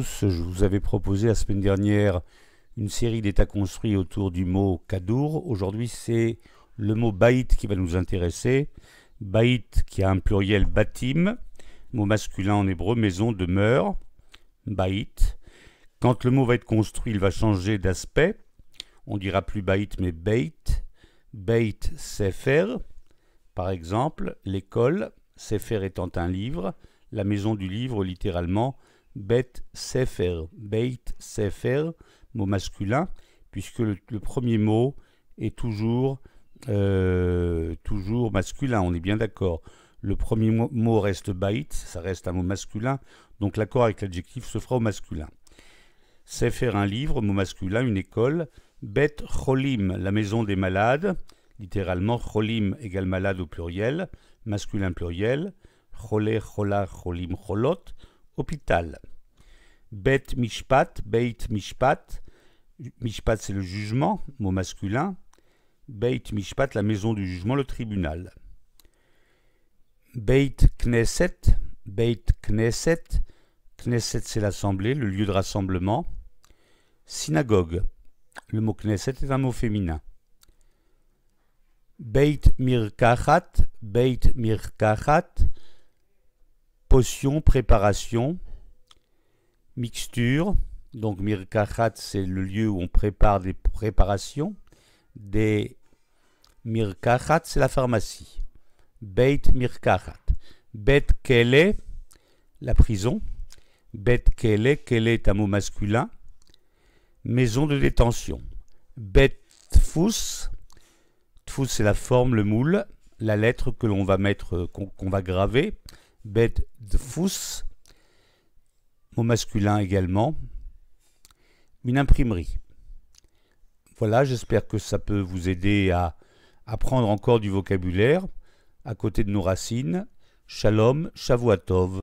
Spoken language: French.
Je vous avais proposé la semaine dernière une série d'états construits autour du mot kadour. Aujourd'hui, c'est le mot baït qui va nous intéresser. Baït qui a un pluriel batim, mot masculin en hébreu, maison, demeure. Baït. Quand le mot va être construit, il va changer d'aspect. On dira plus baït mais bait bait sefer. Par exemple, l'école, sefer étant un livre, la maison du livre littéralement Bet Sefer. Beit Sefer, mot masculin, puisque le, premier mot est toujours, euh, toujours masculin, on est bien d'accord. Le premier mot reste Beit, ça reste un mot masculin, donc l'accord avec l'adjectif se fera au masculin. Sefer, un livre, mot masculin, une école. Bet Cholim, la maison des malades, littéralement Cholim égale malade au pluriel, masculin pluriel. Cholé, Chola, Cholim, Cholot, hôpital. Bet mishpat, beit mishpat, mishpat c'est le jugement, mot masculin, beit mishpat, la maison du jugement, le tribunal. Beit knesset, beit knesset, knesset c'est l'assemblée, le lieu de rassemblement. Synagogue, le mot knesset est un mot féminin. Beit mirkachat, beit mirkachat, potion, préparation, mixture. Donc mirkachat, c'est le lieu où on prépare des préparations. Des mirkachat, c'est la pharmacie. Beit mirkachat. Bet kele, la prison. Bet kele, kele est un mot masculin. Maison de détention. Bet fous, tfous c'est la forme, le moule, la lettre que l'on va mettre, euh, qu'on va graver bête de mot masculin également, une imprimerie. Voilà, j'espère que ça peut vous aider à apprendre encore du vocabulaire à côté de nos racines. Shalom, Shavuatov.